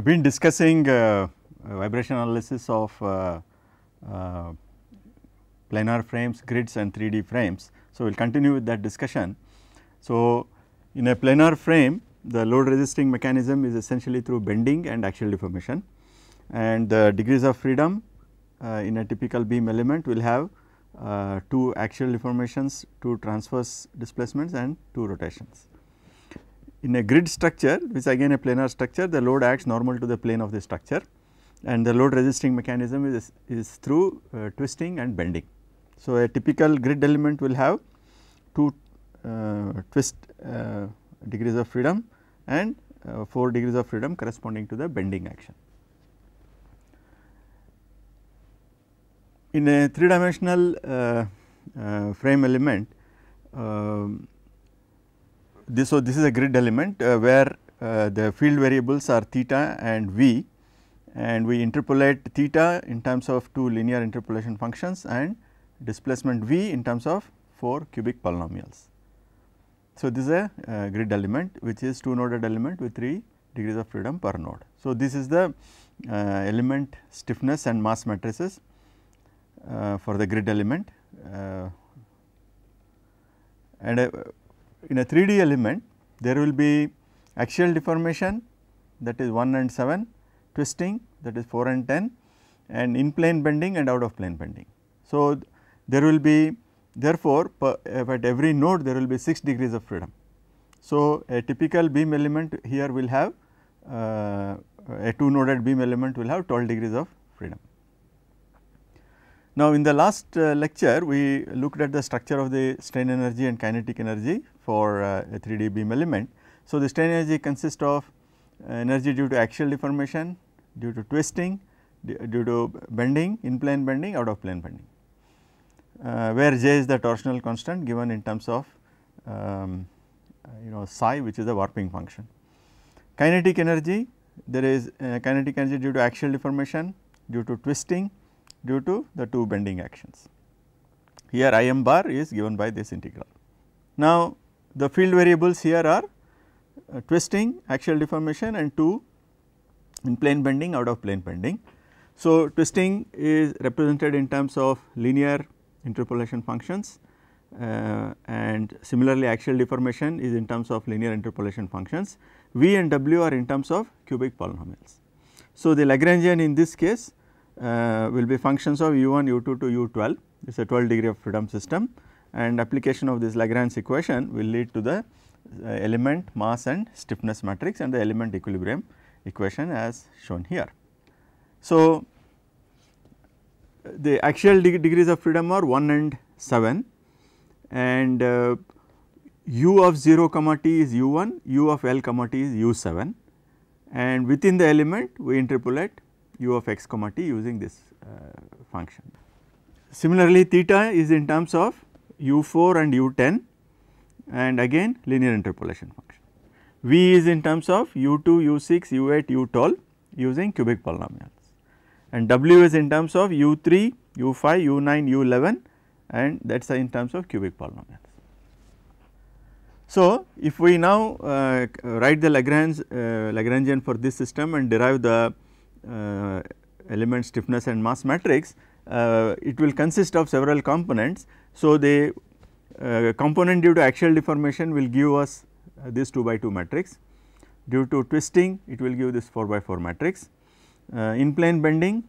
have been discussing uh, uh, vibration analysis of uh, uh, planar frames, grids and 3D frames. So, we will continue with that discussion. So, in a planar frame the load resisting mechanism is essentially through bending and axial deformation and the degrees of freedom uh, in a typical beam element will have uh, two axial deformations, two transverse displacements and two rotations. In a grid structure which again a planar structure the load acts normal to the plane of the structure and the load resisting mechanism is, is through uh, twisting and bending. So, a typical grid element will have two uh, twist uh, degrees of freedom and uh, 4 degrees of freedom corresponding to the bending action. In a 3 dimensional uh, uh, frame element, um, this so this is a grid element uh, where uh, the field variables are theta and v and we interpolate theta in terms of two linear interpolation functions and displacement v in terms of four cubic polynomials. So, this is a uh, grid element which is two noded element with 3 degrees of freedom per node. So, this is the uh, element stiffness and mass matrices uh, for the grid element uh, and in a 3D element there will be axial deformation that is 1 and 7, twisting that is 4 and 10 and in plane bending and out of plane bending. So, there will be therefore, per, at every node there will be 6 degrees of freedom. So, a typical beam element here will have uh, a 2 noded beam element will have 12 degrees of freedom. Now, in the last uh, lecture, we looked at the structure of the strain energy and kinetic energy for uh, a 3D beam element. So, the strain energy consists of uh, energy due to axial deformation, due to twisting, due to bending, in plane bending, out of plane bending, uh, where J is the torsional constant given in terms of um, uh, you know psi which is the warping function. Kinetic energy, there is uh, kinetic energy due to axial deformation, due to twisting, due to the two bending actions. Here I m bar is given by this integral. Now, the field variables here are uh, twisting, axial deformation and 2 in plane bending out of plane bending. So, twisting is represented in terms of linear interpolation functions uh, and similarly axial deformation is in terms of linear interpolation functions. V and W are in terms of cubic polynomials. So, the Lagrangian in this case uh, will be functions of u1, u2 to u12 it is a 12 degree of freedom system and application of this Lagrange equation will lead to the uh, element mass and stiffness matrix and the element equilibrium equation as shown here. So, the actual deg degrees of freedom are 1 and 7 and uh, u of 0 comma t is u1, u of l comma t is u7 and within the element we interpolate u of x comma t using this uh, function. Similarly, theta is in terms of u4 and u10 and again linear interpolation function. V is in terms of u2, u6, u8, u12 using cubic polynomials and W is in terms of u3, u5, u9, u11 and that is in terms of cubic polynomials. So, if we now uh, write the Lagrange uh, Lagrangian for this system and derive the uh, element stiffness and mass matrix, uh, it will consist of several components. So, the uh, component due to axial deformation will give us this 2 by 2 matrix, due to twisting it will give this 4 by 4 matrix, in plane bending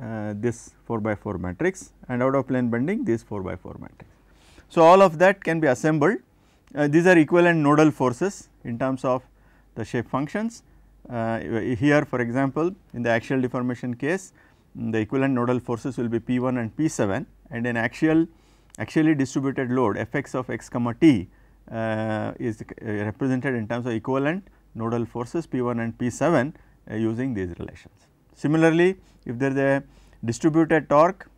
uh, this 4 by 4 matrix and out of plane bending this 4 by 4 matrix. So, all of that can be assembled uh, these are equivalent nodal forces in terms of the shape functions uh, here for example, in the axial deformation case mm, the equivalent nodal forces will be P1 and P7 and an axial axially distributed load Fx of x comma t uh, is uh, represented in terms of equivalent nodal forces P1 and P7 uh, using these relations. Similarly, if there is a distributed torque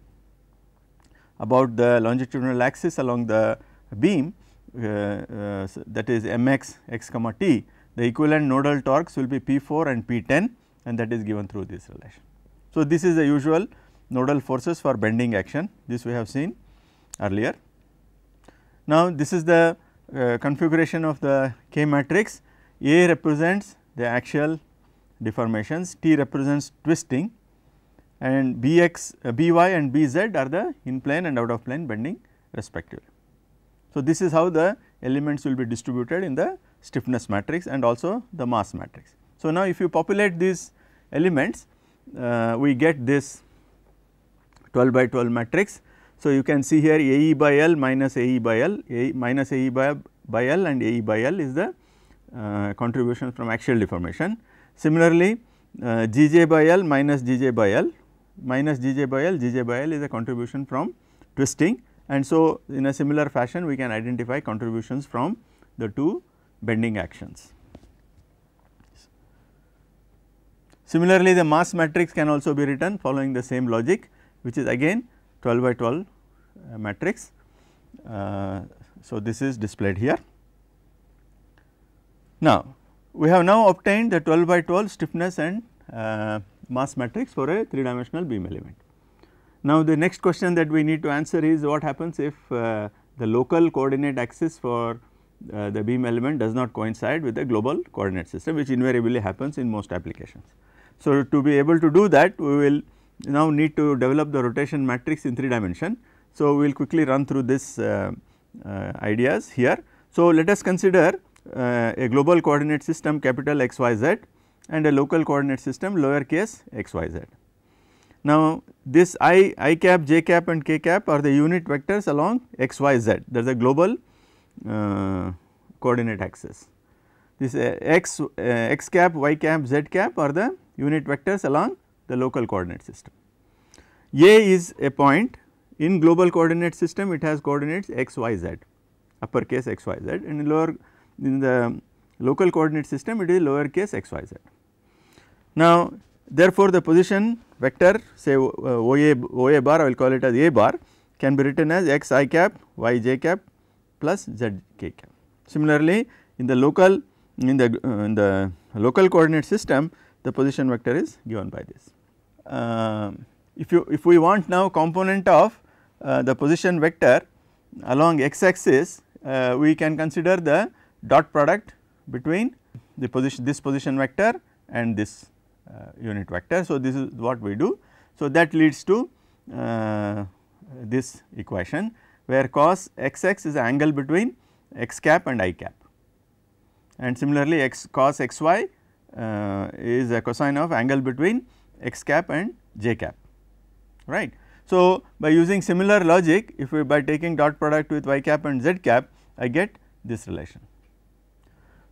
about the longitudinal axis along the beam uh, uh that is Mx x comma t the equivalent nodal torques will be P4 and P10 and that is given through this relation. So, this is the usual nodal forces for bending action this we have seen earlier. Now, this is the uh, configuration of the K matrix A represents the axial deformations, T represents twisting and Bx, uh, By and Bz are the in plane and out of plane bending respectively. So, this is how the elements will be distributed in the stiffness matrix and also the mass matrix. So, now if you populate these elements uh, we get this 12 by 12 matrix. So, you can see here AE by L minus AE by L AE minus AE by, by L and AE by L is the uh, contribution from axial deformation. Similarly, uh, GJ by L minus GJ by L minus GJ by L GJ by L is a contribution from twisting and so in a similar fashion we can identify contributions from the two bending actions. Similarly, the mass matrix can also be written following the same logic which is again 12 by 12 uh, matrix. Uh, so, this is displayed here. Now, we have now obtained the 12 by 12 stiffness and uh, mass matrix for a 3 dimensional beam element. Now, the next question that we need to answer is what happens if uh, the local coordinate axis for uh, the beam element does not coincide with the global coordinate system which invariably happens in most applications. So, to be able to do that we will now need to develop the rotation matrix in 3 dimension. So, we will quickly run through this uh, uh, ideas here. So, let us consider uh, a global coordinate system capital X Y Z and a local coordinate system lower case X Y Z. Now, this i, i cap, j cap and k cap are the unit vectors along x, y, z. There is the global uh, coordinate axis. This uh, x, uh, x cap, y cap, z cap are the unit vectors along the local coordinate system. A is a point in global coordinate system it has coordinates x, y, z uppercase x, y, z and in lower in the local coordinate system it is lowercase x, y, z. Now therefore, the position vector say OA, OA bar I will call it as A bar can be written as x i cap, y j cap, plus zk cap. Similarly, in the local in the, uh, in the local coordinate system the position vector is given by this. Uh, if you if we want now component of uh, the position vector along x axis uh, we can consider the dot product between the position this position vector and this uh, unit vector. So, this is what we do. So, that leads to uh, this equation where cos xx is the angle between x cap and i cap and similarly x cos xy uh, is a cosine of angle between x cap and j cap right. So, by using similar logic if we by taking dot product with y cap and z cap I get this relation.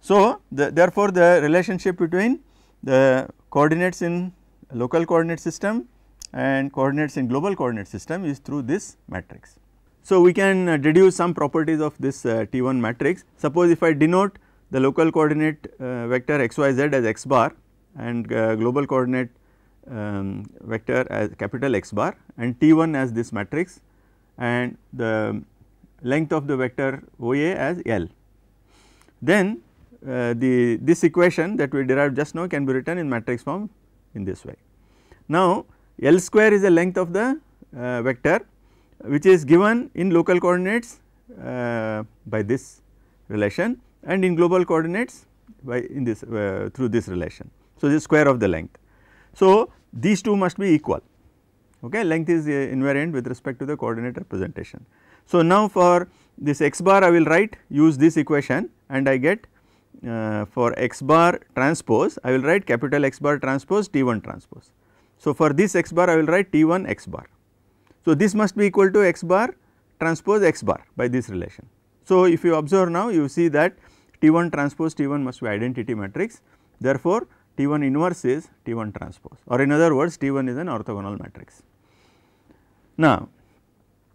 So, the, therefore, the relationship between the coordinates in local coordinate system and coordinates in global coordinate system is through this matrix. So, we can uh, deduce some properties of this uh, T1 matrix. Suppose if I denote the local coordinate uh, vector xyz as x bar and global coordinate um, vector as capital X bar and T1 as this matrix and the length of the vector OA as L. Then uh, the this equation that we derived just now can be written in matrix form in this way. Now L square is the length of the uh, vector which is given in local coordinates uh, by this relation and in global coordinates by in this uh, through this relation. So, the square of the length. So, these two must be equal okay length is uh, invariant with respect to the coordinate representation. So, now for this x bar I will write use this equation and I get uh, for x bar transpose I will write capital X bar transpose T1 transpose. So, for this x bar I will write T1 x bar so, this must be equal to x bar transpose x bar by this relation. So, if you observe now you see that T1 transpose T1 must be identity matrix therefore, T1 inverse is T1 transpose or in other words T1 is an orthogonal matrix. Now,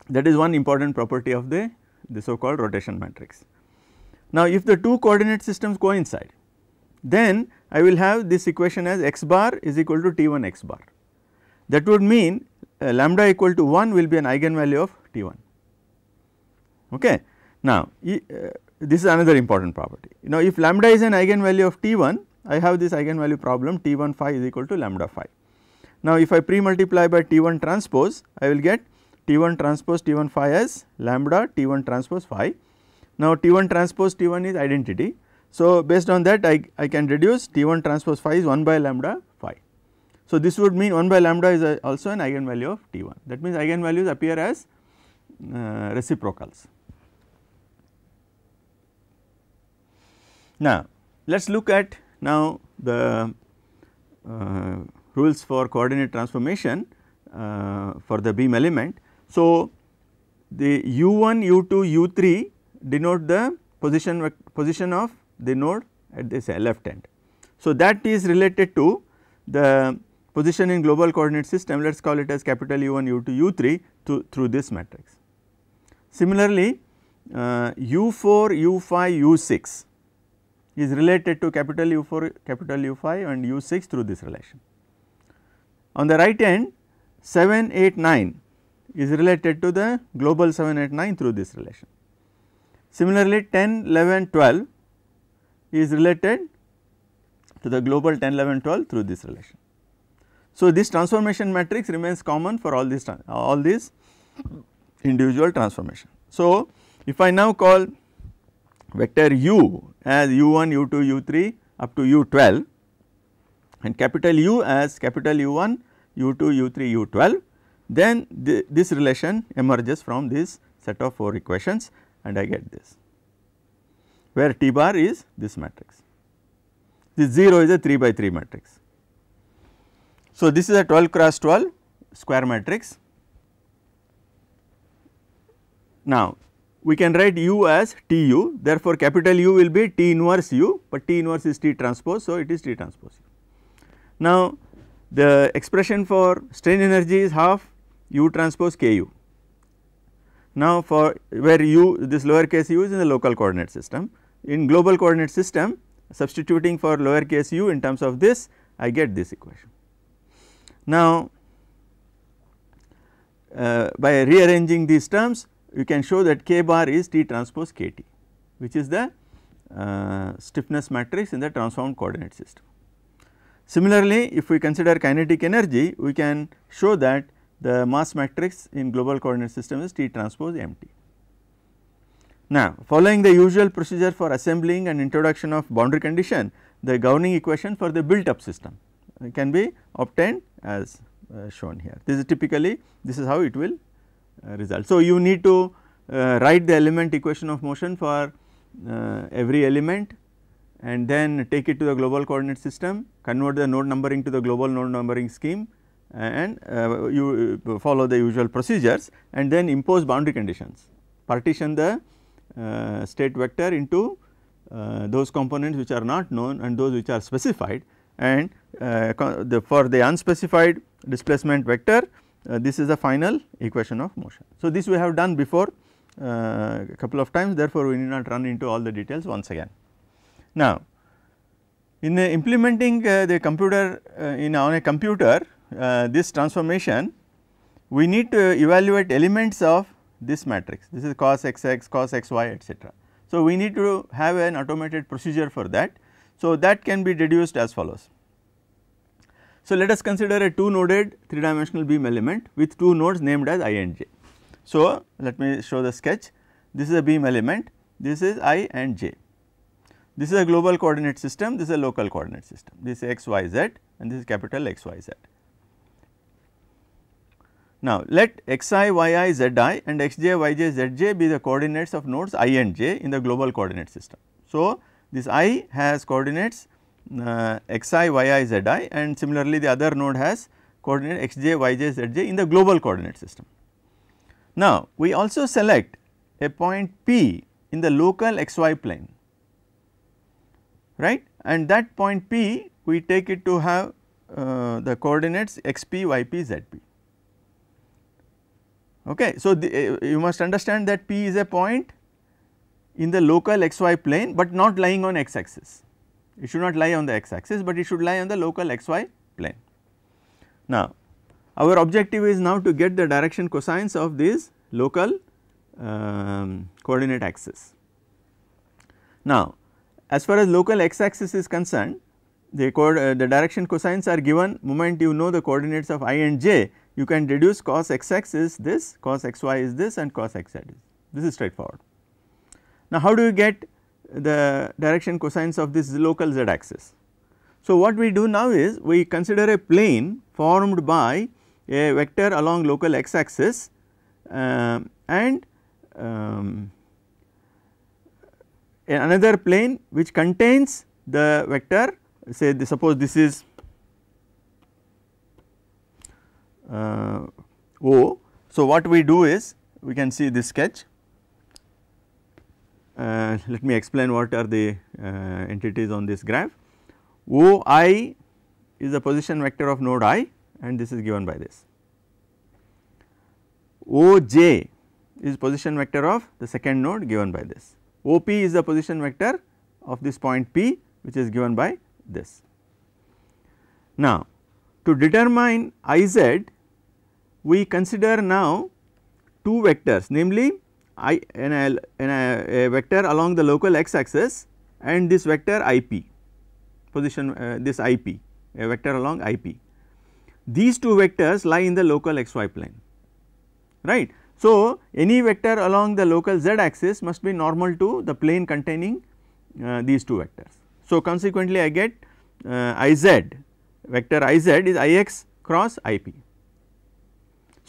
that is one important property of the, the so called rotation matrix. Now, if the two coordinate systems coincide then I will have this equation as x bar is equal to T1 x bar. That would mean uh, lambda equal to 1 will be an eigenvalue of T1. Okay. Now, e, uh, this is another important property. Now, if lambda is an eigenvalue of T1, I have this eigenvalue problem T1 phi is equal to lambda phi. Now, if I pre multiply by T1 transpose, I will get T1 transpose T1 phi as lambda T1 transpose phi. Now, T1 transpose T1 is identity. So, based on that I, I can reduce T1 transpose phi is 1 by lambda phi. So, this would mean 1 by lambda is uh, also an eigenvalue of T1 that means eigenvalues appear as uh, reciprocals. Now, let us look at now the uh, rules for coordinate transformation uh, for the beam element. So, the u1, u2, u3 denote the position position of the node at this uh, left end. So, that is related to the position in global coordinate system let us call it as capital U1, U2, U3 through this matrix. Similarly, uh, U4, U5, U6 is related to capital U4, capital U5 and U6 through this relation. On the right hand 7, 8, 9 is related to the global 7, 8, 9 through this relation. Similarly, 10, 11, 12 is related to the global 10, 11, 12 through this relation. So, this transformation matrix remains common for all these all these individual transformation. So, if I now call vector u as u1, u2, u3 up to u12 and capital U as capital U1, U2, U3, U12 then this relation emerges from this set of 4 equations and I get this where T bar is this matrix. This 0 is a 3 by 3 matrix. So, this is a 12 cross 12 square matrix. Now, we can write U as TU therefore, capital U will be T inverse U, but T inverse is T transpose. So, it is T transpose U. Now, the expression for strain energy is half U transpose KU. Now, for where U this lower case U is in the local coordinate system in global coordinate system substituting for lower case u in terms of this I get this equation. Now, uh, by rearranging these terms you can show that k bar is T transpose k T which is the uh, stiffness matrix in the transformed coordinate system. Similarly, if we consider kinetic energy we can show that the mass matrix in global coordinate system is T transpose m T. Now, following the usual procedure for assembling and introduction of boundary condition the governing equation for the built up system uh, can be obtained as uh, shown here. This is typically this is how it will uh, result. So, you need to write the element equation of motion for every element and then take it to the global coordinate system, convert the node numbering to the global node numbering scheme and uh, you follow the usual procedures and then impose boundary conditions. Partition the uh, state vector into uh, those components which are not known and those which are specified and uh, the for the unspecified displacement vector uh, this is the final equation of motion. So, this we have done before uh, a couple of times therefore, we need not run into all the details once again. Now, in the implementing uh, the computer uh, in on a computer uh, this transformation we need to evaluate elements of this matrix this is cos x cos x y etc. So, we need to have an automated procedure for that so, that can be deduced as follows. So, let us consider a 2 noded 3 dimensional beam element with 2 nodes named as i and j. So, let me show the sketch this is a beam element this is i and j. This is a global coordinate system this is a local coordinate system this is x y z and this is capital x y z. Now, let zi and x j, y j, z j be the coordinates of nodes i and j in the global coordinate system. So, this i has coordinates uh, xi, yi, zi and similarly the other node has coordinate xj, yj, zj in the global coordinate system. Now we also select a point P in the local xy plane right and that point P we take it to have uh, the coordinates xp, yp, zp. Okay. So, the, uh, you must understand that P is a point in the local xy plane, but not lying on x axis. It should not lie on the x axis, but it should lie on the local xy plane. Now, our objective is now to get the direction cosines of these local um, coordinate axis. Now, as far as local x axis is concerned, the, uh, the direction cosines are given moment you know the coordinates of i and j, you can deduce cos xx is this, cos xy is this and cos xz is this is straightforward. Now, how do you get the direction cosines of this local z axis? So, what we do now is we consider a plane formed by a vector along local x axis uh, and um, another plane which contains the vector say the, suppose this is uh, O. So, what we do is we can see this sketch uh, let me explain what are the uh, entities on this graph. OI is the position vector of node i and this is given by this. OJ is position vector of the second node given by this. OP is the position vector of this point P which is given by this. Now to determine Iz we consider now two vectors namely i in a, in a, uh, a vector along the local x axis and this vector ip position uh, this ip a vector along ip. These two vectors lie in the local xy plane right. So, any vector along the local z axis must be normal to the plane containing uh, these two vectors. So, consequently I get uh, iz vector iz is ix cross ip.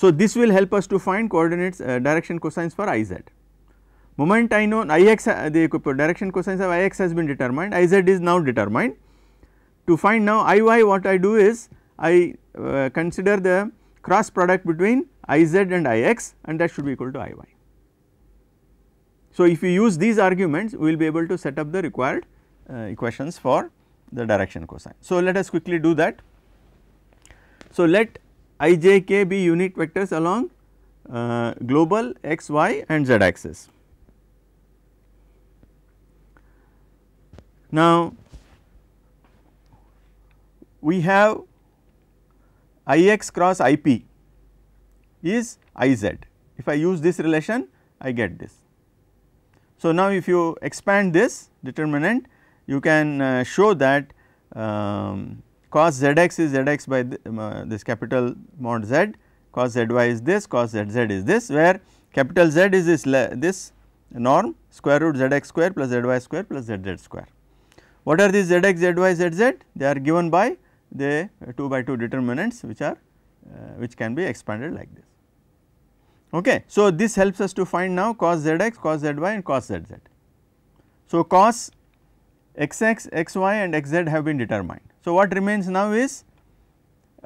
So, this will help us to find coordinates uh, direction cosines for i z. Moment I know i x uh, the direction cosines of i x has been determined i z is now determined. To find now i y what I do is I uh, consider the cross product between i z and i x and that should be equal to i y. So, if you use these arguments we will be able to set up the required uh, equations for the direction cosine. So, let us quickly do that. So, let i, j, k be unit vectors along uh, global x, y and z axis. Now, we have I x cross I p is I z. If I use this relation, I get this. So, now if you expand this determinant, you can uh, show that um, cos z x is z x by the, um, uh, this capital mod z, cos z y is this, cos z z is this, where capital Z is this, this norm square root z x square plus z y square plus z z square. What are these z x, z y, z z? They are given by the 2 by 2 determinants which are uh, which can be expanded like this. Okay. So, this helps us to find now cos z x, cos z y and cos z z. So, cos xx, xy and xz have been determined. So, what remains now is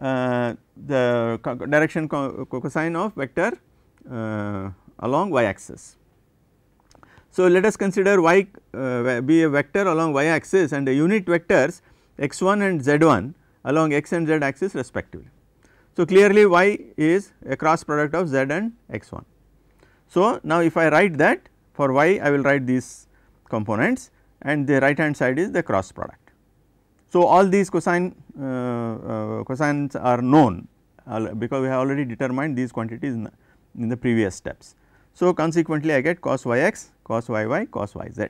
uh, the co direction co cosine of vector uh, along y axis. So, let us consider y uh, be a vector along y axis and the unit vectors x1 and z1 along x and z axis respectively. So, clearly y is a cross product of z and x1. So, now if I write that for y I will write these components and the right hand side is the cross product. So, all these cosine uh, uh, cosines are known because we have already determined these quantities in the, in the previous steps. So, consequently I get cos yx, cos yy, cos yz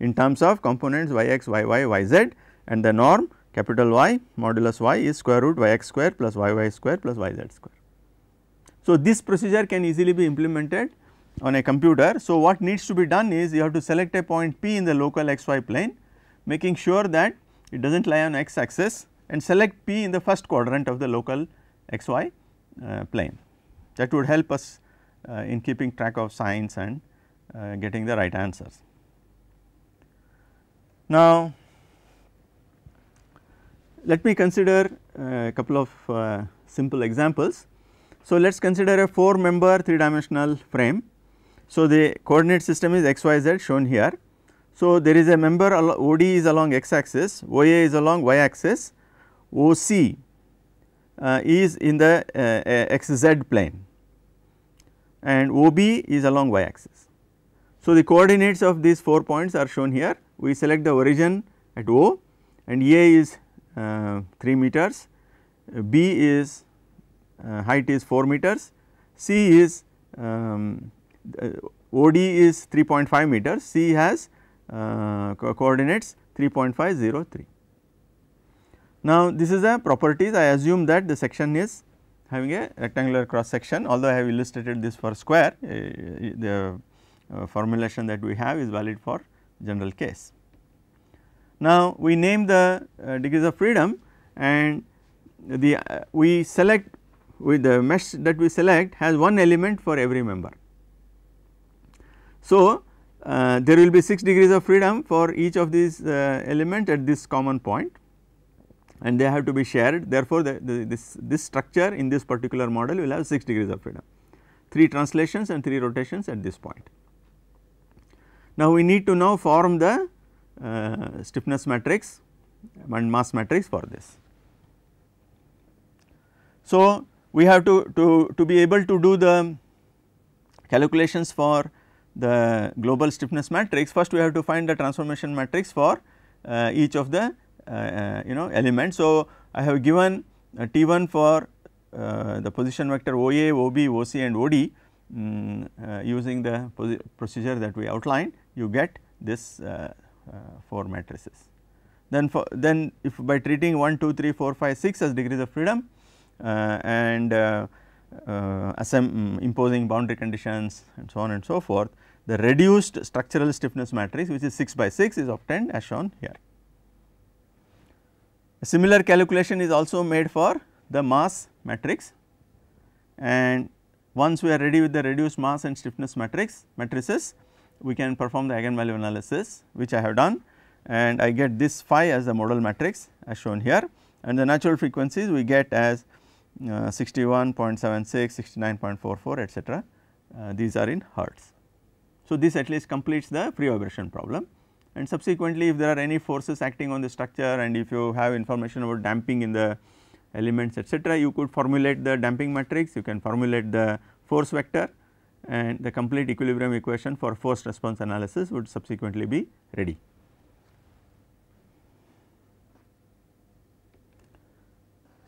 in terms of components yx, yy, yz and the norm capital Y modulus y is square root yx square plus yy square plus yz square. So, this procedure can easily be implemented on a computer. So, what needs to be done is you have to select a point P in the local xy plane making sure that it does not lie on x axis and select P in the first quadrant of the local xy uh, plane. That would help us uh, in keeping track of signs and uh, getting the right answers. Now, let me consider uh, a couple of uh, simple examples. So, let us consider a 4 member 3 dimensional frame so, the coordinate system is x y z shown here. So, there is a member OD is along x axis, OA is along y axis, OC uh, is in the uh, xz plane and OB is along y axis. So, the coordinates of these 4 points are shown here. We select the origin at O and A is uh, 3 meters, B is uh, height is 4 meters, C is um, uh, OD is 3.5 meters, C has uh, co coordinates 3.503. Now, this is a properties I assume that the section is having a rectangular cross section although I have illustrated this for square uh, the uh, formulation that we have is valid for general case. Now, we name the uh, degrees of freedom and the uh, we select with the mesh that we select has one element for every member so, uh, there will be 6 degrees of freedom for each of these uh, element at this common point and they have to be shared therefore, the, the, this, this structure in this particular model will have 6 degrees of freedom, 3 translations and 3 rotations at this point. Now, we need to now form the uh, stiffness matrix and mass matrix for this. So, we have to, to, to be able to do the calculations for the global stiffness matrix, first we have to find the transformation matrix for uh, each of the uh, uh you know elements. So, I have given uh, T1 for uh, the position vector OA, OB, OC and OD um, mm, using the procedure that we outlined you get this 4 matrices. Then for then if by treating 1, 2, 3, 4, 5, 6 as degrees of freedom and uh, mm, imposing boundary conditions and so on and so forth, the reduced structural stiffness matrix which is 6 by 6 is obtained as shown here. A similar calculation is also made for the mass matrix and once we are ready with the reduced mass and stiffness matrix matrices we can perform the eigenvalue analysis which I have done and I get this phi as the model matrix as shown here and the natural frequencies we get as uh, 61.76, 69.44 etc. Uh, these are in hertz. So, this at least completes the free vibration problem and subsequently if there are any forces acting on the structure and if you have information about damping in the elements etc., you could formulate the damping matrix, you can formulate the force vector and the complete equilibrium equation for force response analysis would subsequently be ready.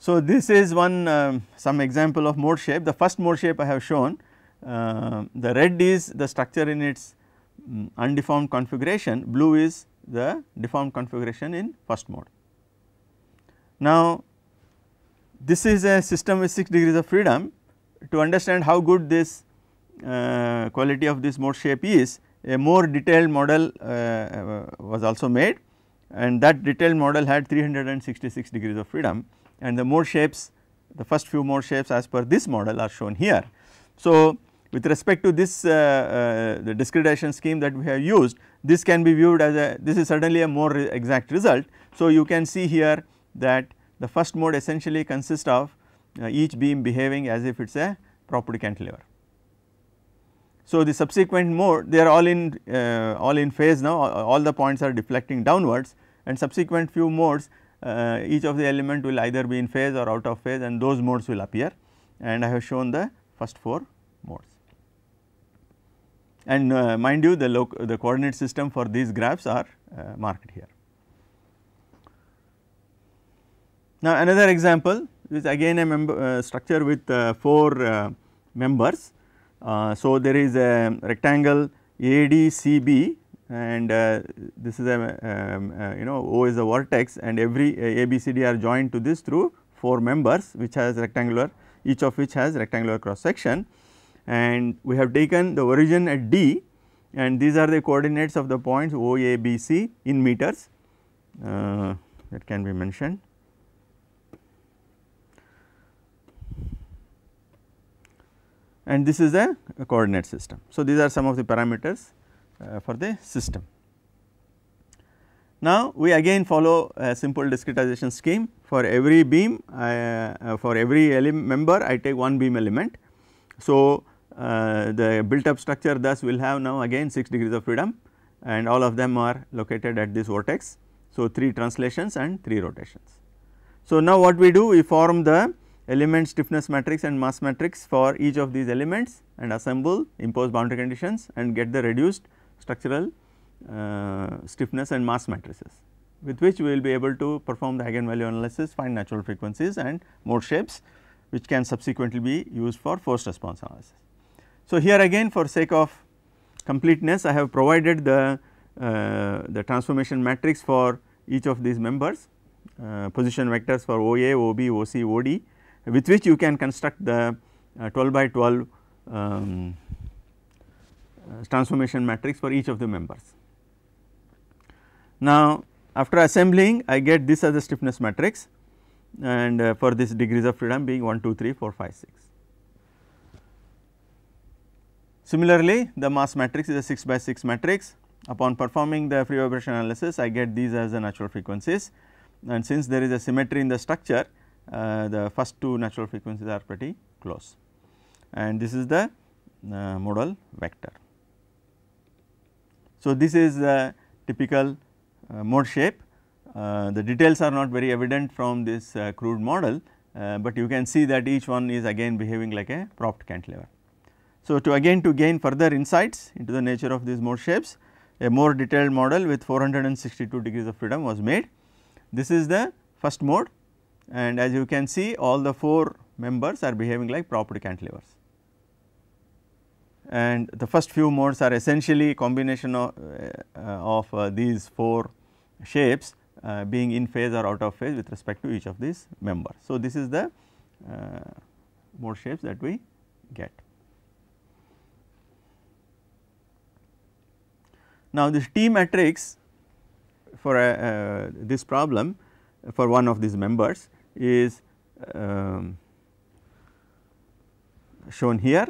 So, this is one um, some example of mode shape the first mode shape I have shown uh, the red is the structure in its um, undeformed configuration blue is the deformed configuration in first mode. Now, this is a system with 6 degrees of freedom to understand how good this uh, quality of this mode shape is a more detailed model uh, uh, was also made and that detailed model had 366 degrees of freedom and the more shapes the first few more shapes as per this model are shown here. So, with respect to this uh, uh, the discretization scheme that we have used this can be viewed as a this is certainly a more exact result. So, you can see here that the first mode essentially consists of uh, each beam behaving as if it is a property cantilever. So, the subsequent mode they are all in uh, all in phase now all the points are deflecting downwards and subsequent few modes uh, each of the element will either be in phase or out of phase and those modes will appear and I have shown the first 4 modes. And uh, mind you the, the coordinate system for these graphs are uh, marked here. Now another example is again a member, uh, structure with uh, 4 uh, members. so there is a rectangle ADCB and uh, this is a um, uh, you know O is a vertex and every uh, A, B, C, D are joined to this through 4 members which has rectangular each of which has rectangular cross section and we have taken the origin at D and these are the coordinates of the points O, A, B, C in meters uh, that can be mentioned. and this is a, a coordinate system. So, these are some of the parameters uh, for the system. Now, we again follow a simple discretization scheme for every beam uh, for every member I take one beam element. So, uh, the built up structure thus will have now again 6 degrees of freedom and all of them are located at this vortex. So, 3 translations and 3 rotations. So, now what we do we form the element stiffness matrix and mass matrix for each of these elements and assemble impose boundary conditions and get the reduced structural uh, stiffness and mass matrices with which we will be able to perform the eigenvalue analysis, find natural frequencies and mode shapes which can subsequently be used for forced response analysis. So, here again for sake of completeness I have provided the, uh, the transformation matrix for each of these members uh, position vectors for OA, OB, OC, OD with which you can construct the uh, 12 by 12 um, uh, transformation matrix for each of the members. Now, after assembling I get this as a stiffness matrix and uh, for this degrees of freedom being 1, 2, 3, 4, 5, 6. Similarly, the mass matrix is a 6 by 6 matrix. Upon performing the free vibration analysis, I get these as the natural frequencies and since there is a symmetry in the structure, uh, the first two natural frequencies are pretty close and this is the uh, modal vector. So, this is a typical uh, mode shape. Uh, the details are not very evident from this uh, crude model, but you can see that each one is again behaving like a propped cantilever. So, to again to gain further insights into the nature of these mode shapes, a more detailed model with 462 degrees of freedom was made. This is the first mode and as you can see all the 4 members are behaving like propped cantilevers and the first few modes are essentially combination of, uh, of uh, these four shapes uh, being in phase or out of phase with respect to each of these members. So, this is the uh, mode shapes that we get. Now, this T matrix for uh, uh, this problem for one of these members is um, shown here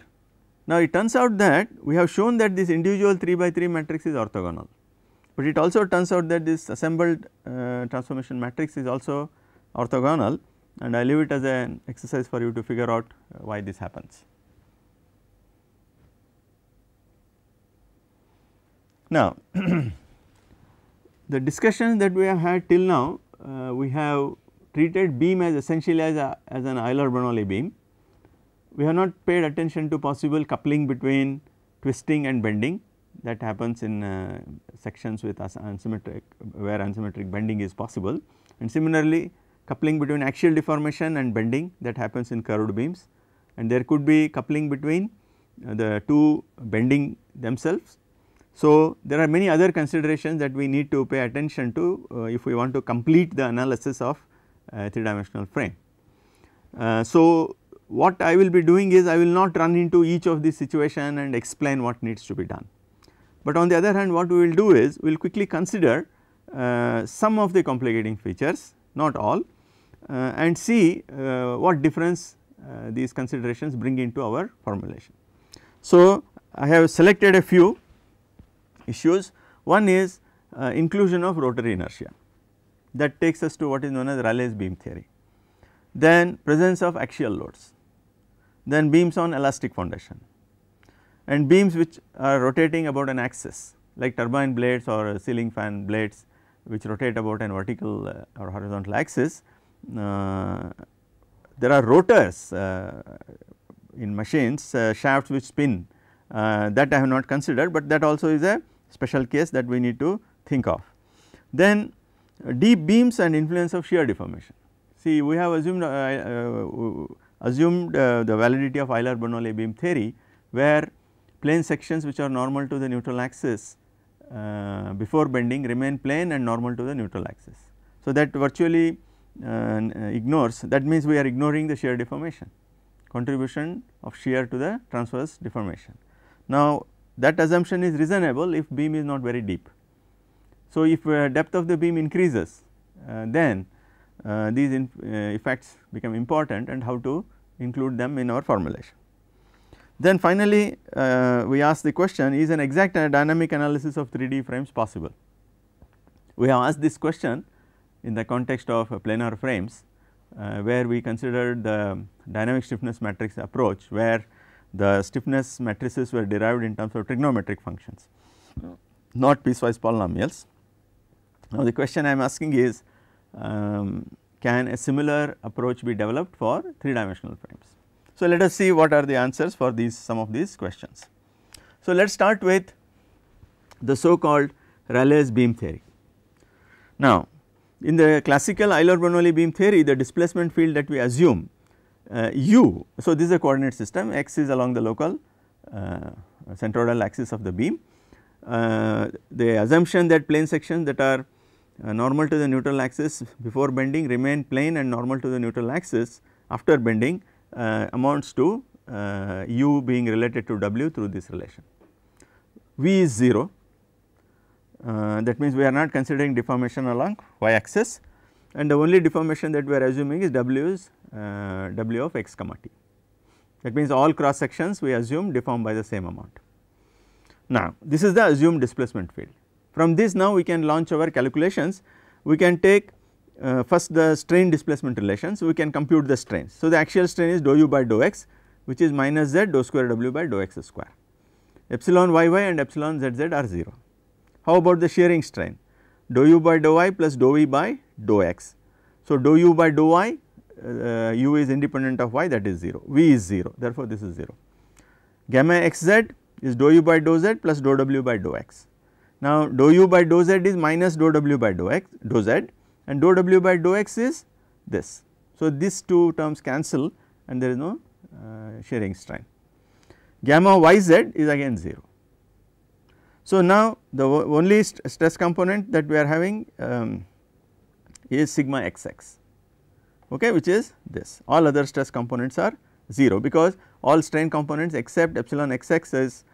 now, it turns out that we have shown that this individual 3 by 3 matrix is orthogonal, but it also turns out that this assembled uh, transformation matrix is also orthogonal and I leave it as an exercise for you to figure out uh, why this happens. Now, the discussion that we have had till now, uh, we have treated beam as essentially as, a, as an Euler-Bernoulli beam we have not paid attention to possible coupling between twisting and bending that happens in uh, sections with asymmetric where asymmetric bending is possible and similarly coupling between axial deformation and bending that happens in curved beams and there could be coupling between uh, the two bending themselves. So, there are many other considerations that we need to pay attention to uh, if we want to complete the analysis of uh, three dimensional frame. Uh, so, what I will be doing is I will not run into each of these situation and explain what needs to be done. But on the other hand what we will do is we will quickly consider uh, some of the complicating features not all uh, and see uh, what difference uh, these considerations bring into our formulation. So I have selected a few issues one is uh, inclusion of rotary inertia that takes us to what is known as Rayleigh's beam theory then presence of axial loads then beams on elastic foundation and beams which are rotating about an axis like turbine blades or ceiling fan blades which rotate about an vertical uh, or horizontal axis. Uh, there are rotors uh, in machines uh, shafts which spin uh, that I have not considered, but that also is a special case that we need to think of. Then uh, deep beams and influence of shear deformation. See we have assumed assumed uh, the validity of Euler-Bernoulli beam theory where plane sections which are normal to the neutral axis uh, before bending remain plane and normal to the neutral axis. So, that virtually uh, uh, ignores that means we are ignoring the shear deformation contribution of shear to the transverse deformation. Now, that assumption is reasonable if beam is not very deep. So, if uh, depth of the beam increases uh, then uh, these in, uh, effects become important and how to include them in our formulation. Then finally, uh, we ask the question is an exact dynamic analysis of 3D frames possible? We have asked this question in the context of uh, planar frames uh, where we considered the dynamic stiffness matrix approach where the stiffness matrices were derived in terms of trigonometric functions not piecewise polynomials. Now, the question I am asking is um, can a similar approach be developed for 3 dimensional frames. So, let us see what are the answers for these some of these questions. So, let us start with the so called Rayleigh's beam theory. Now, in the classical Euler Bernoulli beam theory the displacement field that we assume uh, u. So, this is a coordinate system x is along the local uh, centroidal axis of the beam. Uh, the assumption that plane sections that are uh, normal to the neutral axis before bending remain plane and normal to the neutral axis after bending uh, amounts to uh, u being related to w through this relation. v is 0 uh, that means we are not considering deformation along y axis and the only deformation that we are assuming is w's uh, w of x comma t. That means all cross sections we assume deform by the same amount. Now this is the assumed displacement field from this now we can launch our calculations, we can take uh, first the strain displacement relation, so we can compute the strain. So, the axial strain is dou u by dou x which is minus z dou square w by dou x square. Epsilon yy and epsilon zz are 0. How about the shearing strain? Dou u by dou i plus dou v by dou x. So, dou u by dou i uh, u is independent of y that is 0, v is 0 therefore, this is 0. Gamma xz is dou u by dou z plus dou w by dou x. Now dou u by dou z is minus dou w by dou x dou z and dou w by dou x is this. So, these two terms cancel and there is no uh, shearing strain. Gamma yz is again 0. So, now the only st stress component that we are having um, is sigma xx okay, which is this all other stress components are 0 because all strain components except epsilon xx is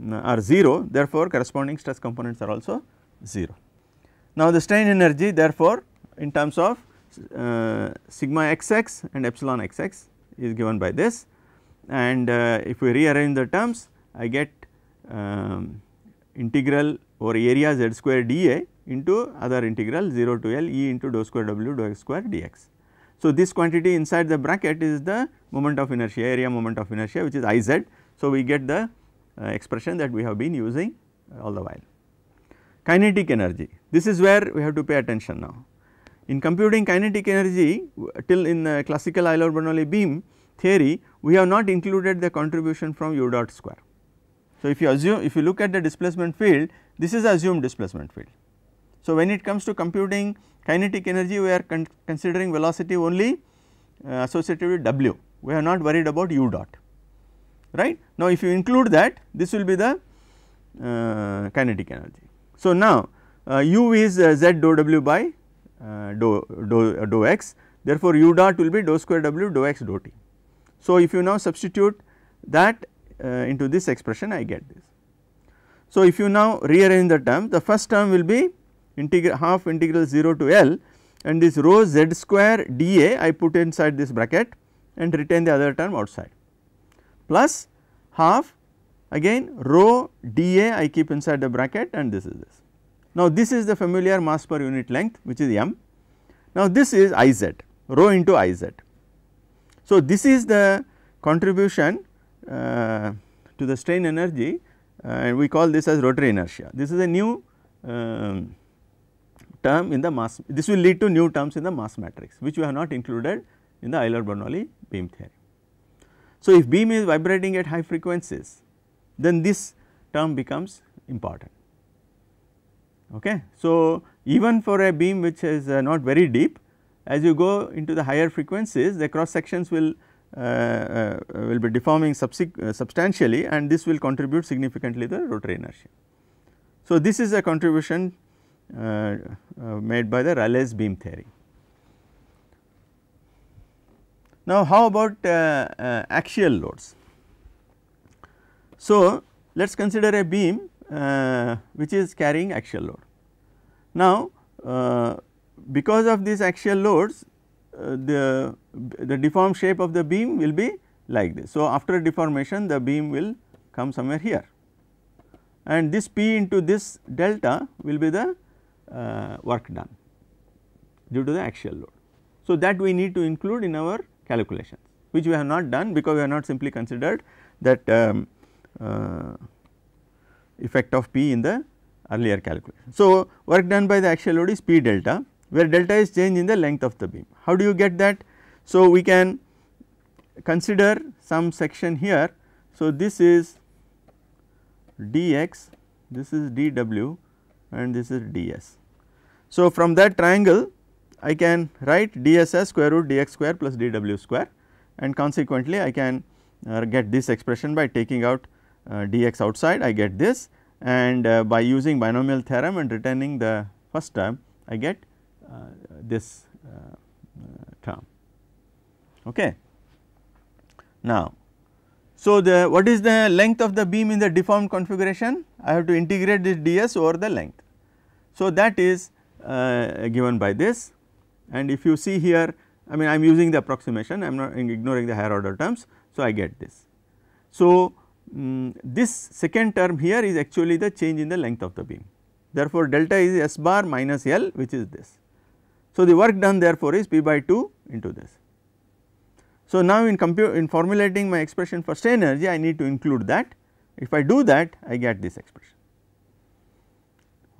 uh, are 0 therefore corresponding stress components are also 0. Now the strain energy therefore in terms of uh, sigma xx and epsilon xx is given by this and uh, if we rearrange the terms I get um, integral over area z square dA into other integral 0 to L E into dou square W dou x square dx. So, this quantity inside the bracket is the moment of inertia area moment of inertia which is Iz. So, we get the uh, expression that we have been using uh, all the while. Kinetic energy, this is where we have to pay attention now. In computing kinetic energy till in uh, classical Euler-Bernoulli beam theory, we have not included the contribution from u dot square. So, if you assume if you look at the displacement field, this is assumed displacement field. So, when it comes to computing kinetic energy, we are con considering velocity only uh, associated with w, we are not worried about u dot right. Now, if you include that this will be the uh, kinetic energy. So, now uh, u is uh, z dou w by uh, dou, dou, uh, dou x therefore, u dot will be dou square w dou x dou t. So, if you now substitute that uh, into this expression I get this. So, if you now rearrange the term the first term will be integral half integral 0 to L and this rho z square dA I put inside this bracket and retain the other term outside plus half again rho dA I keep inside the bracket and this is this. Now this is the familiar mass per unit length which is m. Now this is Iz rho into Iz. So this is the contribution uh, to the strain energy uh, and we call this as rotary inertia. This is a new um, term in the mass this will lead to new terms in the mass matrix which we have not included in the Euler-Bernoulli beam theory. So, if beam is vibrating at high frequencies then this term becomes important. Okay. So, even for a beam which is uh, not very deep as you go into the higher frequencies the cross sections will uh, uh, will be deforming uh, substantially and this will contribute significantly the rotary inertia. So, this is a contribution uh, uh, made by the Rayleigh's beam theory. Now, how about uh, uh, axial loads? So, let us consider a beam uh, which is carrying axial load. Now, uh, because of these axial loads uh, the, the deformed shape of the beam will be like this. So, after deformation the beam will come somewhere here and this P into this delta will be the uh, work done due to the axial load. So, that we need to include in our calculations which we have not done because we have not simply considered that um, uh, effect of P in the earlier calculation. So, work done by the axial load is P delta where delta is change in the length of the beam. How do you get that? So, we can consider some section here. So, this is dx, this is dw and this is ds. So, from that triangle I can write ds square root dx square plus dw square and consequently I can uh, get this expression by taking out uh, dx outside I get this and uh, by using binomial theorem and returning the first term I get uh, this uh, term. Okay. Now, so the what is the length of the beam in the deformed configuration? I have to integrate this ds over the length. So, that is uh, given by this and if you see here I mean I am using the approximation I am not ignoring the higher order terms so I get this. So um, this second term here is actually the change in the length of the beam therefore delta is S bar minus L which is this. So the work done therefore is P by 2 into this. So now in compute in formulating my expression for strain energy I need to include that if I do that I get this expression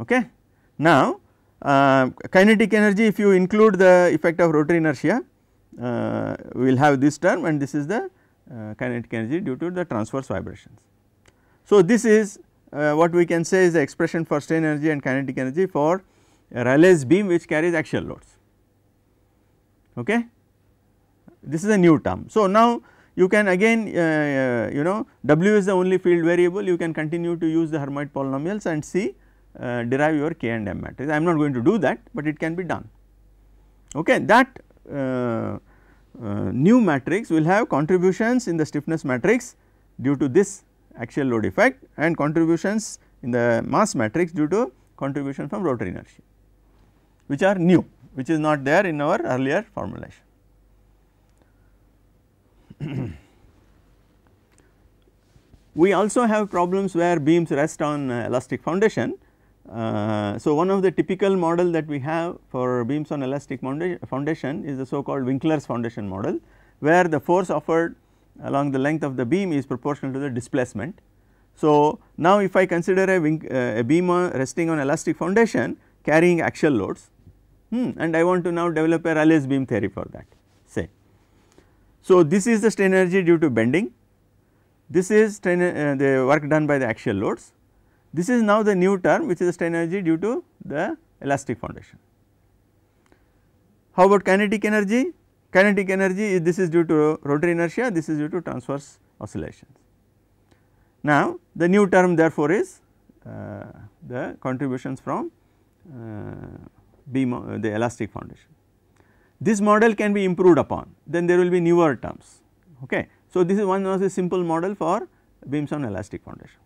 okay. Now uh, kinetic energy if you include the effect of rotary inertia uh, we will have this term and this is the uh, kinetic energy due to the transverse vibrations. So, this is uh, what we can say is the expression for strain energy and kinetic energy for Rayleigh's beam which carries axial loads okay this is a new term. So, now you can again uh, uh, you know W is the only field variable you can continue to use the Hermite polynomials and see uh, derive your K and M matrix. I am not going to do that, but it can be done. Okay, that uh, uh, new matrix will have contributions in the stiffness matrix due to this axial load effect and contributions in the mass matrix due to contribution from rotor inertia which are new which is not there in our earlier formulation. we also have problems where beams rest on elastic foundation uh, so, one of the typical model that we have for beams on elastic foundation is the so called Winkler's foundation model where the force offered along the length of the beam is proportional to the displacement. So, now if I consider a, wing, uh, a beam resting on elastic foundation carrying axial loads hmm, and I want to now develop a Rayleigh's beam theory for that say. So, this is the strain energy due to bending, this is strain, uh, the work done by the axial loads this is now the new term which is the strain energy due to the elastic foundation. How about kinetic energy? Kinetic energy is this is due to rotary inertia, this is due to transverse oscillations. Now the new term therefore is uh, the contributions from uh, beam uh, the elastic foundation. This model can be improved upon then there will be newer terms okay. So this is one of the simple model for beams on elastic foundation.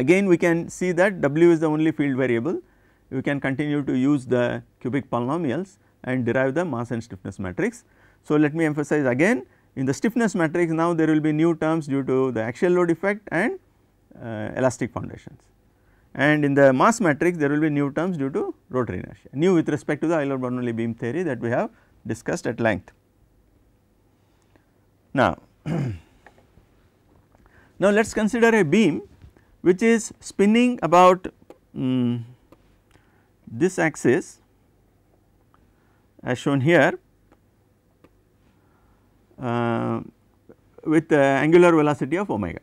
Again we can see that w is the only field variable, we can continue to use the cubic polynomials and derive the mass and stiffness matrix. So, let me emphasize again in the stiffness matrix now there will be new terms due to the axial load effect and uh, elastic foundations and in the mass matrix there will be new terms due to rotary inertia new with respect to the Euler Bernoulli beam theory that we have discussed at length. Now, now let us consider a beam which is spinning about um, this axis as shown here uh, with the angular velocity of omega.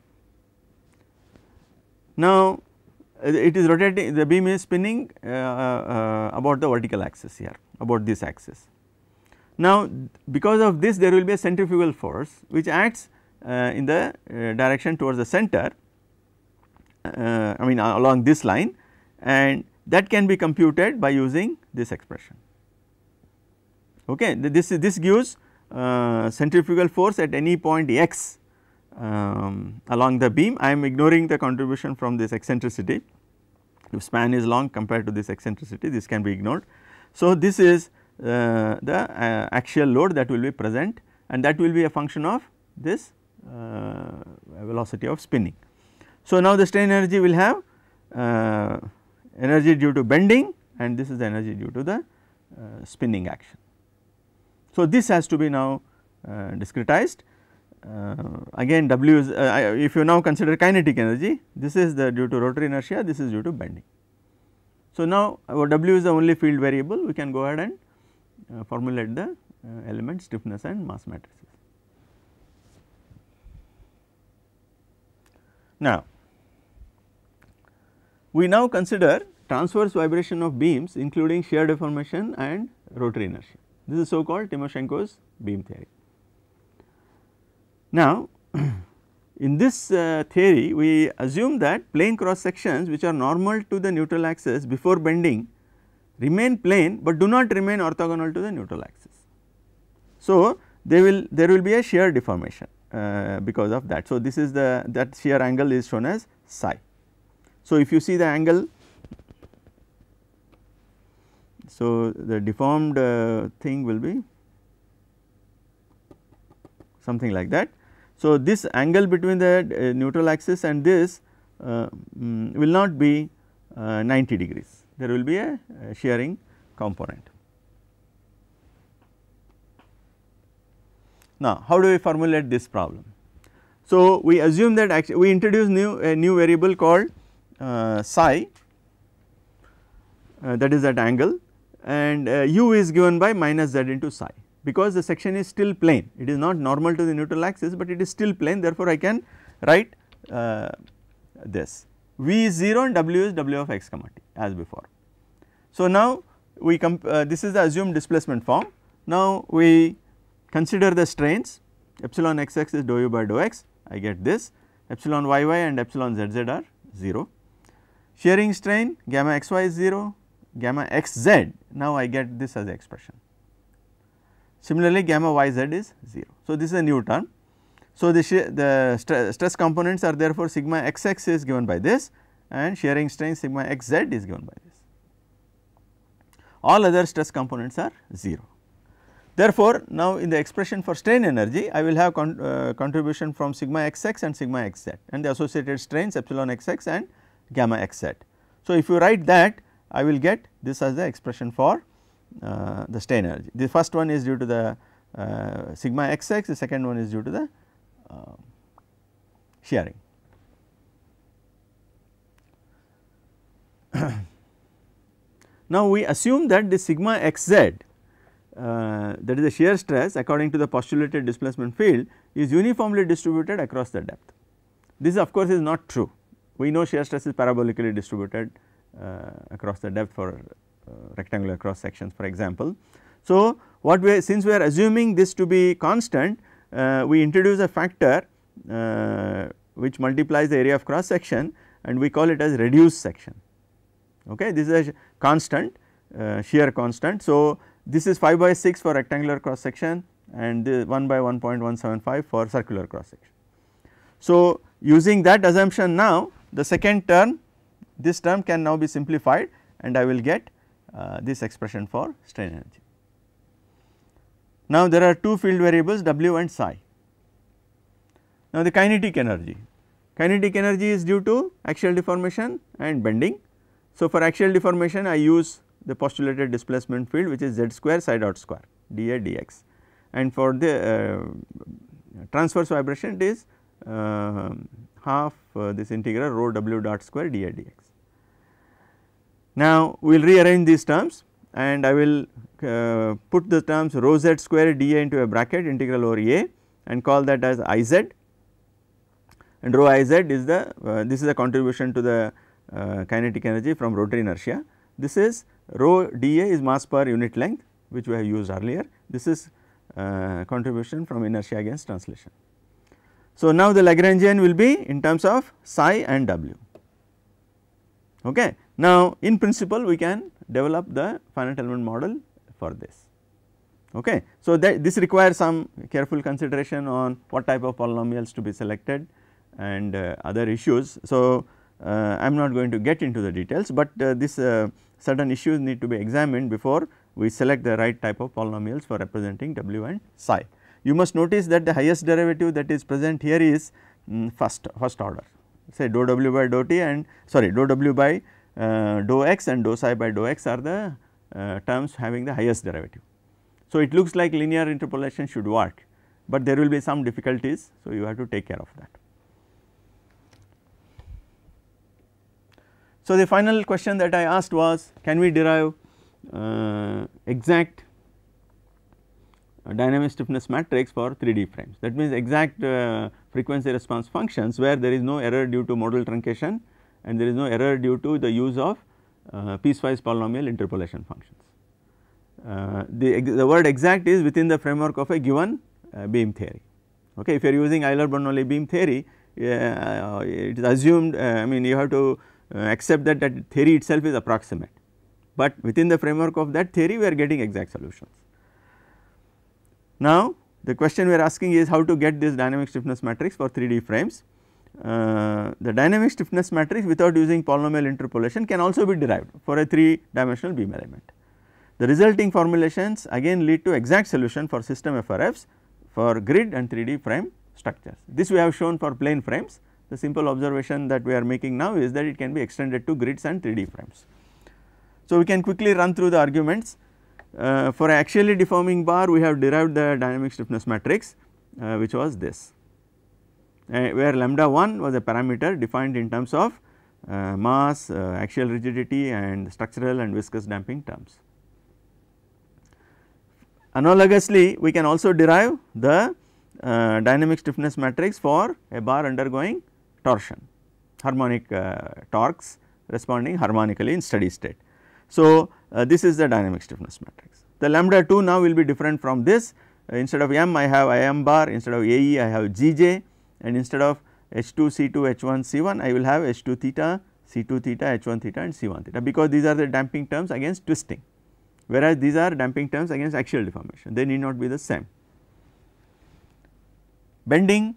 Now, it is rotating the beam is spinning uh, uh, about the vertical axis here about this axis. Now, because of this there will be a centrifugal force which acts uh, in the uh, direction towards the center uh, I mean uh, along this line and that can be computed by using this expression. Okay. This, this gives uh, centrifugal force at any point x um, along the beam. I am ignoring the contribution from this eccentricity. If span is long compared to this eccentricity, this can be ignored. So, this is uh, the uh, axial load that will be present and that will be a function of this uh, velocity of spinning. So, now the strain energy will have uh, energy due to bending and this is the energy due to the uh, spinning action. So, this has to be now uh, discretized uh, again W is uh, if you now consider kinetic energy this is the due to rotary inertia this is due to bending. So, now our W is the only field variable we can go ahead and uh, formulate the element stiffness and mass matrices. Now we now consider transverse vibration of beams including shear deformation and rotary inertia. This is so called Timoshenko's beam theory. Now in this uh, theory we assume that plane cross sections which are normal to the neutral axis before bending remain plane but do not remain orthogonal to the neutral axis. So they will there will be a shear deformation uh, because of that. So this is the that shear angle is shown as psi. So, if you see the angle, so the deformed uh, thing will be something like that. So, this angle between the uh, neutral axis and this uh, mm, will not be uh, 90 degrees, there will be a, a shearing component. Now, how do we formulate this problem? So, we assume that we introduce new a new variable called uh, psi uh, that is at angle and uh, u is given by minus z into psi because the section is still plane it is not normal to the neutral axis but it is still plane therefore I can write uh, this v is 0 and w is w of x comma t as before. So now we uh, this is the assumed displacement form now we consider the strains epsilon xx is dou u by dou x I get this epsilon yy and epsilon zz are 0 shearing strain gamma x y is 0, gamma x z now I get this as expression. Similarly, gamma y z is 0. So, this is a new term. So, the, the st stress components are therefore sigma x x is given by this and shearing strain sigma x z is given by this. All other stress components are 0. Therefore, now in the expression for strain energy I will have con uh, contribution from sigma xx and sigma xz and the associated strains epsilon xx and gamma x So, if you write that I will get this as the expression for uh, the strain energy. The first one is due to the uh, sigma xx, the second one is due to the uh, shearing. now we assume that the sigma xz uh, that is the shear stress according to the postulated displacement field is uniformly distributed across the depth. This of course is not true we know shear stress is parabolically distributed uh, across the depth for uh, rectangular cross sections for example. So, what we since we are assuming this to be constant uh, we introduce a factor uh, which multiplies the area of cross section and we call it as reduced section okay this is a constant uh, shear constant. So, this is 5 by 6 for rectangular cross section and 1 by 1.175 for circular cross section. So, using that assumption now the second term this term can now be simplified and I will get uh, this expression for strain energy. Now there are two field variables W and psi. Now the kinetic energy, kinetic energy is due to axial deformation and bending. So for axial deformation I use the postulated displacement field which is z square psi dot square dA dx and for the uh, transverse vibration it is uh, half uh, this integral rho w dot square d i dx. Now we will rearrange these terms and I will uh, put the terms rho z square dI into a bracket integral over a and call that as i z and rho i z is the uh, this is a contribution to the uh, kinetic energy from rotary inertia. This is rho d a is mass per unit length which we have used earlier this is uh, contribution from inertia against translation. So, now the Lagrangian will be in terms of psi and w. Okay. Now, in principle we can develop the finite element model for this. Okay. So, that this requires some careful consideration on what type of polynomials to be selected and uh, other issues. So, uh, I am not going to get into the details, but uh, this uh, certain issues need to be examined before we select the right type of polynomials for representing w and psi you must notice that the highest derivative that is present here is um, first first order say dou w by dou t and sorry dou w by uh, dou x and dou psi by dou x are the uh, terms having the highest derivative. So, it looks like linear interpolation should work, but there will be some difficulties. So, you have to take care of that. So, the final question that I asked was can we derive uh, exact uh, dynamic stiffness matrix for 3D frames. That means exact uh, frequency response functions where there is no error due to modal truncation and there is no error due to the use of uh, piecewise polynomial interpolation functions. Uh, the, the word exact is within the framework of a given uh, beam theory. Okay, if you are using Euler-Bernoulli beam theory, uh, it is assumed I mean you have to accept that that theory itself is approximate, but within the framework of that theory we are getting exact solutions. Now, the question we are asking is how to get this dynamic stiffness matrix for 3D frames. Uh, the dynamic stiffness matrix without using polynomial interpolation can also be derived for a 3 dimensional beam element. The resulting formulations again lead to exact solution for system FRFs for grid and 3D frame structures. This we have shown for plane frames. The simple observation that we are making now is that it can be extended to grids and 3D frames. So, we can quickly run through the arguments uh, for axially deforming bar we have derived the dynamic stiffness matrix uh, which was this uh, where lambda 1 was a parameter defined in terms of uh, mass, uh, axial rigidity and structural and viscous damping terms. Analogously we can also derive the dynamic stiffness matrix for a bar undergoing torsion harmonic torques responding harmonically in steady state. So, uh, this is the dynamic stiffness matrix. The lambda 2 now will be different from this uh, instead of m I have I m bar instead of AE I have GJ and instead of H2 C2 H1 C1 I will have H2 theta C2 theta H1 theta and C1 theta because these are the damping terms against twisting whereas these are damping terms against axial deformation they need not be the same. Bending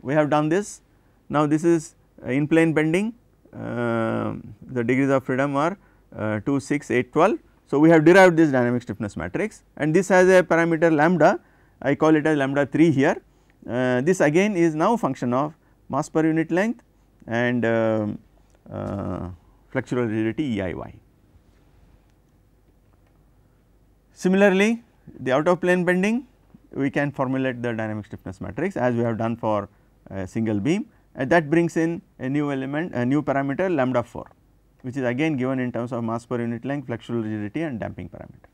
we have done this now this is uh, in plane bending uh, the degrees of freedom are uh, 2, 6, 8, 12. So, we have derived this dynamic stiffness matrix and this has a parameter lambda I call it as lambda 3 here. Uh, this again is now function of mass per unit length and uh, uh, flexural rigidity EIY. Similarly, the out of plane bending we can formulate the dynamic stiffness matrix as we have done for a single beam and that brings in a new element a new parameter lambda 4 which is again given in terms of mass per unit length, flexural rigidity and damping parameters.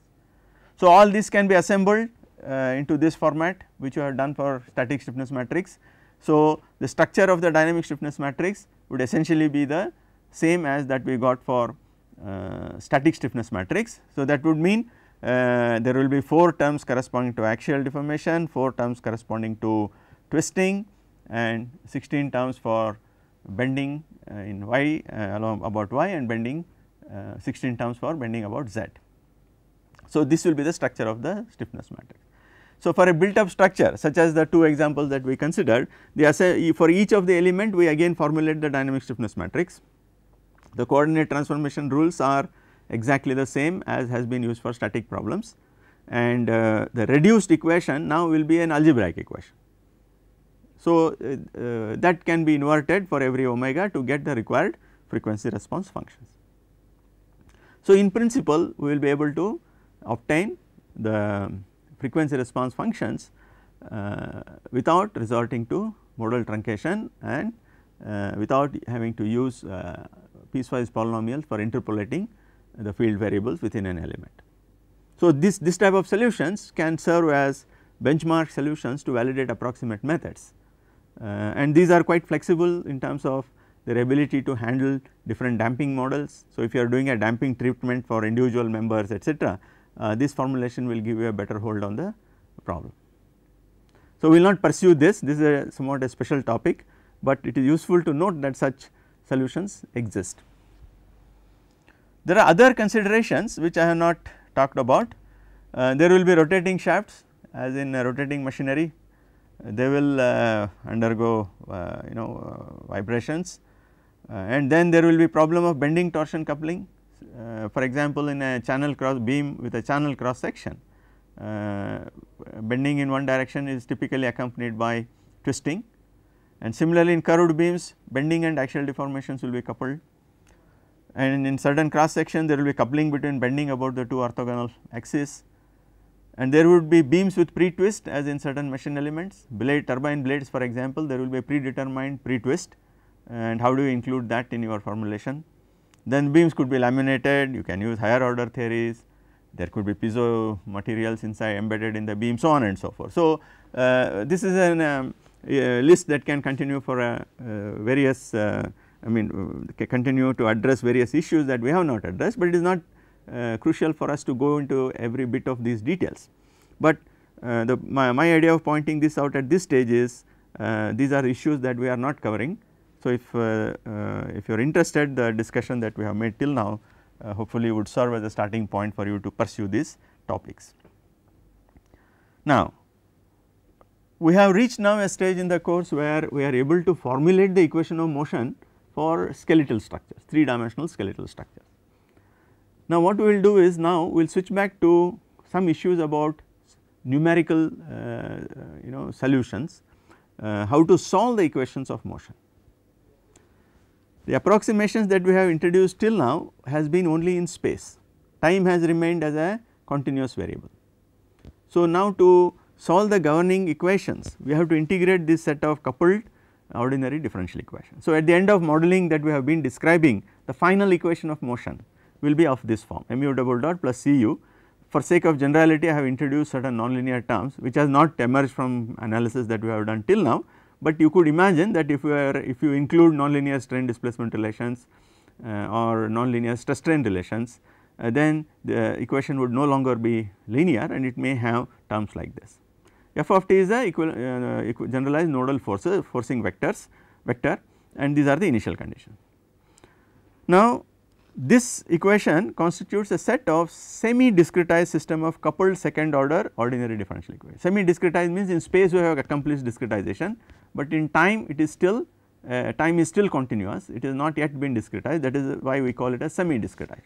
So, all this can be assembled uh, into this format which we have done for static stiffness matrix. So, the structure of the dynamic stiffness matrix would essentially be the same as that we got for uh, static stiffness matrix. So, that would mean uh, there will be 4 terms corresponding to axial deformation, 4 terms corresponding to twisting and 16 terms for bending uh, in y uh, about y and bending uh, 16 terms for bending about z. So, this will be the structure of the stiffness matrix. So, for a built up structure such as the two examples that we considered the for each of the element we again formulate the dynamic stiffness matrix. The coordinate transformation rules are exactly the same as has been used for static problems and uh, the reduced equation now will be an algebraic equation so, uh, uh, that can be inverted for every omega to get the required frequency response functions. So, in principle we will be able to obtain the frequency response functions uh, without resorting to modal truncation and uh, without having to use uh, piecewise polynomials for interpolating the field variables within an element. So, this, this type of solutions can serve as benchmark solutions to validate approximate methods uh, and these are quite flexible in terms of their ability to handle different damping models. So, if you are doing a damping treatment for individual members etc., uh, this formulation will give you a better hold on the problem. So, we will not pursue this, this is a somewhat a special topic, but it is useful to note that such solutions exist. There are other considerations which I have not talked about, uh, there will be rotating shafts as in rotating machinery they will uh, undergo uh, you know uh, vibrations and then there will be problem of bending torsion coupling for example in a channel cross beam with a channel cross section bending in one direction is typically accompanied by twisting and similarly in curved beams bending and axial deformations will be coupled and in certain cross section there will be coupling between bending about the two orthogonal axes and there would be beams with pre-twist as in certain machine elements, blade turbine blades for example, there will be a predetermined pre-twist and how do you include that in your formulation. Then beams could be laminated, you can use higher order theories, there could be piezo materials inside embedded in the beam so on and so forth. So, uh, this is um, a um, uh, list that can continue for uh, uh various uh, I mean uh, continue to address various issues that we have not addressed, but it is not uh, crucial for us to go into every bit of these details. But uh, the, my, my idea of pointing this out at this stage is uh, these are issues that we are not covering. So, if, if you are interested the discussion that we have made till now hopefully would serve as a starting point for you to pursue these topics. Now, we have reached now a stage in the course where we are able to formulate the equation of motion for skeletal structures, 3 dimensional skeletal structures. Now what we will do is now we will switch back to some issues about numerical uh, uh, you know solutions uh, how to solve the equations of motion. The approximations that we have introduced till now has been only in space time has remained as a continuous variable. So now to solve the governing equations we have to integrate this set of coupled ordinary differential equations. So at the end of modeling that we have been describing the final equation of motion will be of this form mu double dot plus Cu. For sake of generality I have introduced certain nonlinear terms which has not emerged from analysis that we have done till now, but you could imagine that if you are if you include nonlinear strain displacement relations uh, or nonlinear stress strain relations uh, then the equation would no longer be linear and it may have terms like this. f of t is a equal, uh, equal generalized nodal forces uh, forcing vectors vector and these are the initial conditions. Now this equation constitutes a set of semi-discretized system of coupled second order ordinary differential equations. Semi-discretized means in space we have accomplished discretization, but in time it is still uh, time is still continuous, it has not yet been discretized that is why we call it a semi-discretized.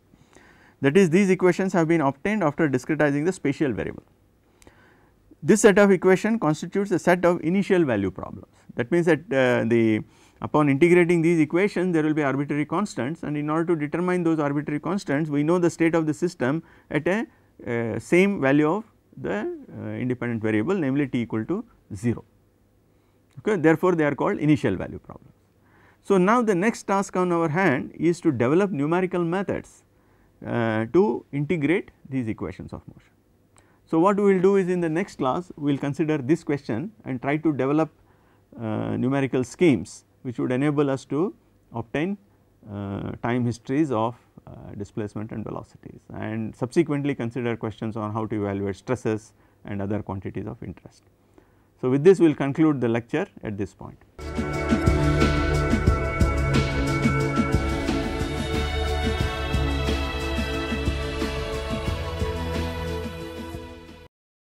That is these equations have been obtained after discretizing the spatial variable. This set of equation constitutes a set of initial value problems that means that uh, the Upon integrating these equations there will be arbitrary constants and in order to determine those arbitrary constants we know the state of the system at a uh, same value of the uh, independent variable namely t equal to 0 okay therefore they are called initial value problems. So now the next task on our hand is to develop numerical methods uh, to integrate these equations of motion. So what we will do is in the next class we will consider this question and try to develop uh, numerical schemes which would enable us to obtain uh, time histories of uh, displacement and velocities and subsequently consider questions on how to evaluate stresses and other quantities of interest. So, with this we will conclude the lecture at this point.